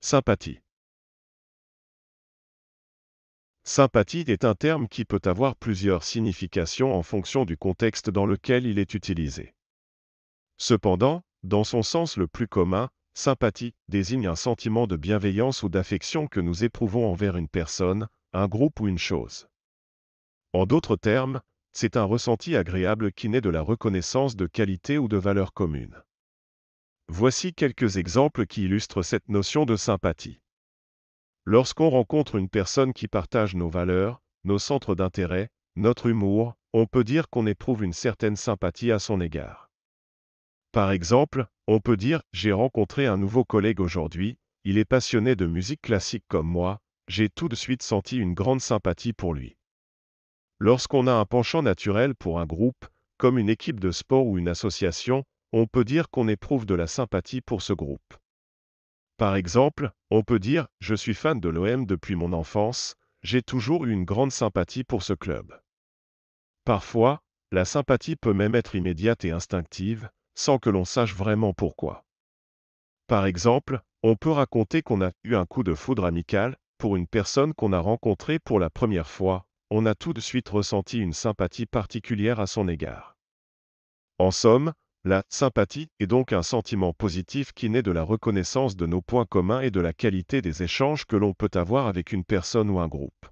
Sympathie Sympathie est un terme qui peut avoir plusieurs significations en fonction du contexte dans lequel il est utilisé. Cependant, dans son sens le plus commun, sympathie désigne un sentiment de bienveillance ou d'affection que nous éprouvons envers une personne, un groupe ou une chose. En d'autres termes, c'est un ressenti agréable qui naît de la reconnaissance de qualités ou de valeurs communes. Voici quelques exemples qui illustrent cette notion de sympathie. Lorsqu'on rencontre une personne qui partage nos valeurs, nos centres d'intérêt, notre humour, on peut dire qu'on éprouve une certaine sympathie à son égard. Par exemple, on peut dire ⁇ J'ai rencontré un nouveau collègue aujourd'hui, il est passionné de musique classique comme moi, j'ai tout de suite senti une grande sympathie pour lui. ⁇ Lorsqu'on a un penchant naturel pour un groupe, comme une équipe de sport ou une association, on peut dire qu'on éprouve de la sympathie pour ce groupe. Par exemple, on peut dire ⁇ Je suis fan de l'OM depuis mon enfance, j'ai toujours eu une grande sympathie pour ce club. ⁇ Parfois, la sympathie peut même être immédiate et instinctive, sans que l'on sache vraiment pourquoi. Par exemple, on peut raconter qu'on a eu un coup de foudre amical pour une personne qu'on a rencontrée pour la première fois, on a tout de suite ressenti une sympathie particulière à son égard. En somme, la sympathie est donc un sentiment positif qui naît de la reconnaissance de nos points communs et de la qualité des échanges que l'on peut avoir avec une personne ou un groupe.